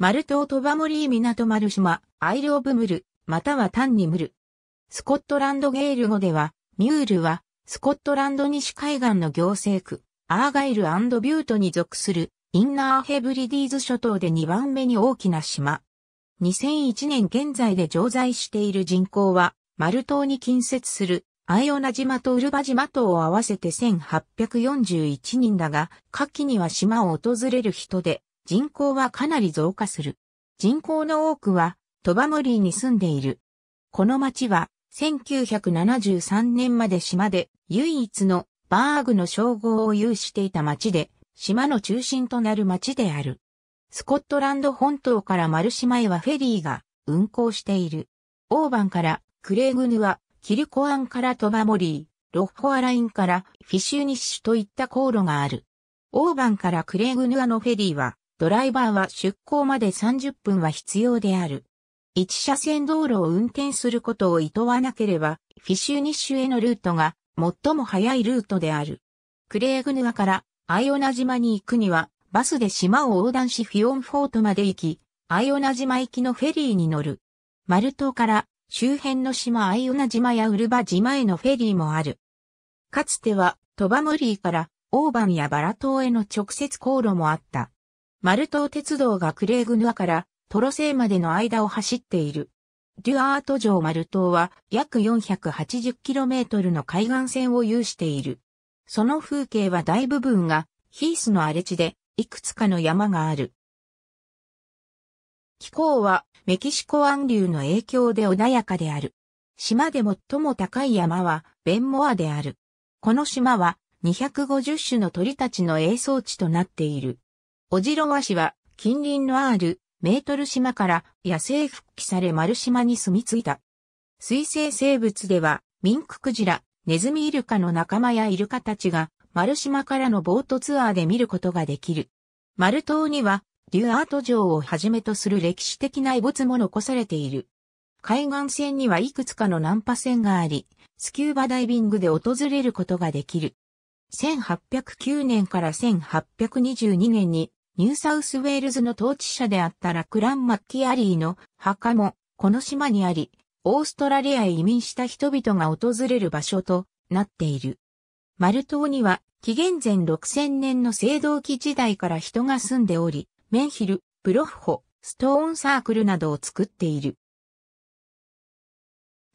マル島トバモリー港マル島、アイルオブムル、または単にムル。スコットランドゲール語では、ミュールは、スコットランド西海岸の行政区、アーガイルビュートに属する、インナーヘブリディーズ諸島で2番目に大きな島。2001年現在で常在している人口は、マル島に近接する、アイオナ島とウルバ島島を合わせて1841人だが、夏季には島を訪れる人で、人口はかなり増加する。人口の多くは、トバモリーに住んでいる。この町は、1973年まで島で唯一のバーグの称号を有していた町で、島の中心となる町である。スコットランド本島から丸島へはフェリーが運行している。オーバンからクレーグヌア、キルコアンからトバモリー、ロッホアラインからフィシュニッシュといった航路がある。オーバンからクレーグヌアのフェリーはドライバーは出港まで30分は必要である。一車線道路を運転することを厭わなければ、フィシュニッシュへのルートが最も早いルートである。クレーグヌアからアイオナ島に行くには、バスで島を横断しフィオンフォートまで行き、アイオナ島行きのフェリーに乗る。マル島から周辺の島アイオナ島やウルバ島へのフェリーもある。かつては、トバムリーからオーバンやバラ島への直接航路もあった。マルトウ鉄道がクレーグヌアからトロセーまでの間を走っている。デュアート城マルトウは約 480km の海岸線を有している。その風景は大部分がヒースの荒れ地でいくつかの山がある。気候はメキシコ湾流の影響で穏やかである。島で最も高い山はベンモアである。この島は250種の鳥たちの栄巣地となっている。オジロワシは近隣のあるメートル島から野生復帰され丸島に住み着いた。水生生物ではミンククジラ、ネズミイルカの仲間やイルカたちが丸島からのボートツアーで見ることができる。丸島にはデュアート城をはじめとする歴史的な遺物も残されている。海岸線にはいくつかの難波船があり、スキューバダイビングで訪れることができる。1809年から1822年にニューサウスウェールズの統治者であったラクラン・マッキアリーの墓もこの島にあり、オーストラリアへ移民した人々が訪れる場所となっている。マル島には紀元前6000年の青銅器時代から人が住んでおり、メンヒル、プロフホ、ストーンサークルなどを作っている。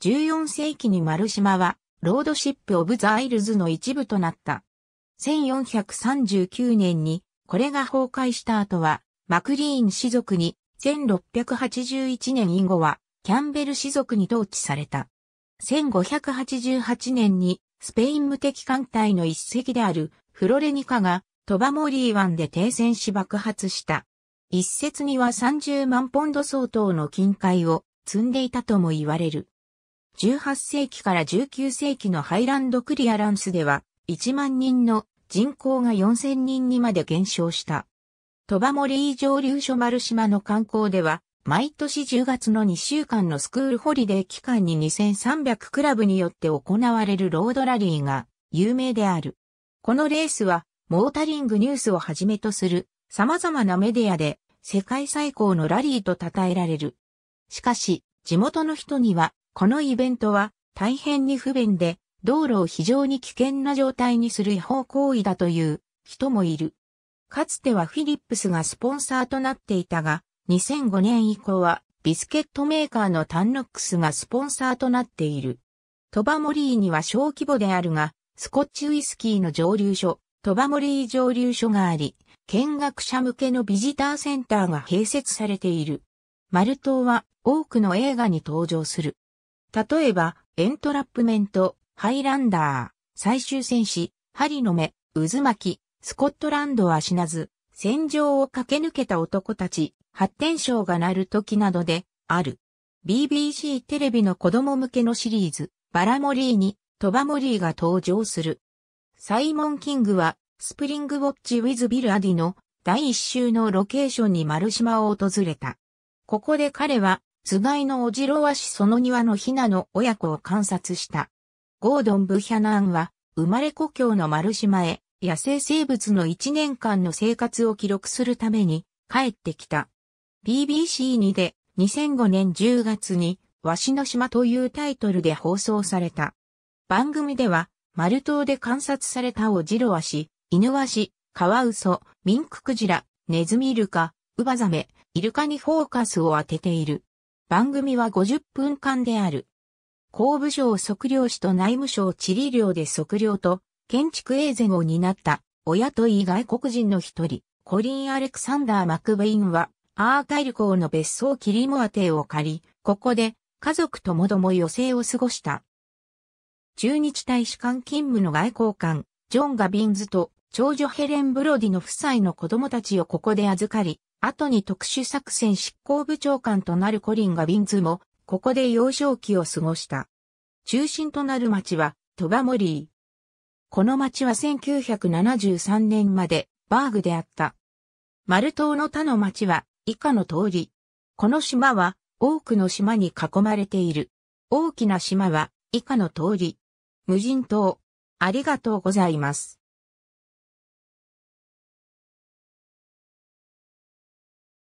14世紀にマル島は、ロードシップ・オブ・ザ・アイルズの一部となった。1439年にこれが崩壊した後は、マクリーン氏族に、1681年以後は、キャンベル氏族に統治された。1588年に、スペイン無敵艦隊の一隻である、フロレニカが、トバモリー湾で停戦し爆発した。一説には30万ポンド相当の金塊を積んでいたとも言われる。18世紀から19世紀のハイランドクリアランスでは、1万人の人口が4000人にまで減少した。鳥羽森上流所丸島の観光では、毎年10月の2週間のスクールホリデー期間に2300クラブによって行われるロードラリーが有名である。このレースは、モータリングニュースをはじめとする様々なメディアで世界最高のラリーと称えられる。しかし、地元の人には、このイベントは大変に不便で道路を非常に危険な状態にする違法行為だという人もいる。かつてはフィリップスがスポンサーとなっていたが、2005年以降はビスケットメーカーのタンノックスがスポンサーとなっている。トバモリーには小規模であるが、スコッチウイスキーの蒸留所、トバモリー蒸留所があり、見学者向けのビジターセンターが併設されている。マル島は多くの映画に登場する。例えば、エントラップメント、ハイランダー、最終戦士、針の目、渦巻き、スコットランドは死なず、戦場を駆け抜けた男たち、発展賞が鳴る時などで、ある。BBC テレビの子供向けのシリーズ、バラモリーに、トバモリーが登場する。サイモン・キングは、スプリング・ウォッチ・ウィズ・ビル・アディの第一週のロケーションに丸島を訪れた。ここで彼は、つがいのおじろわしその庭のヒナの親子を観察した。ゴードン・ブヒャナンは、生まれ故郷の丸島へ、野生生物の1年間の生活を記録するために、帰ってきた。BBC2 で、2005年10月に、鷲の島というタイトルで放送された。番組では、丸島で観察されたオジロワシ、イヌワシ、カワウソ、ミンククジラ、ネズミイルカ、ウバザメ、イルカにフォーカスを当てている。番組は50分間である。工部省測量士と内務省地理領で測量と建築営前を担った親とい外国人の一人、コリン・アレクサンダー・マクベインはアーカイル港の別荘キリモア邸を借り、ここで家族ともども余生を過ごした。駐日大使館勤務の外交官、ジョン・ガビンズと長女ヘレン・ブロディの夫妻の子供たちをここで預かり、後に特殊作戦執行部長官となるコリン・ガビンズもここで幼少期を過ごした。中心となる町は、トバモリー。この町は1973年まで、バーグであった。マル島の他の町は、以下の通り。この島は、多くの島に囲まれている。大きな島は、以下の通り。無人島。ありがとうございます。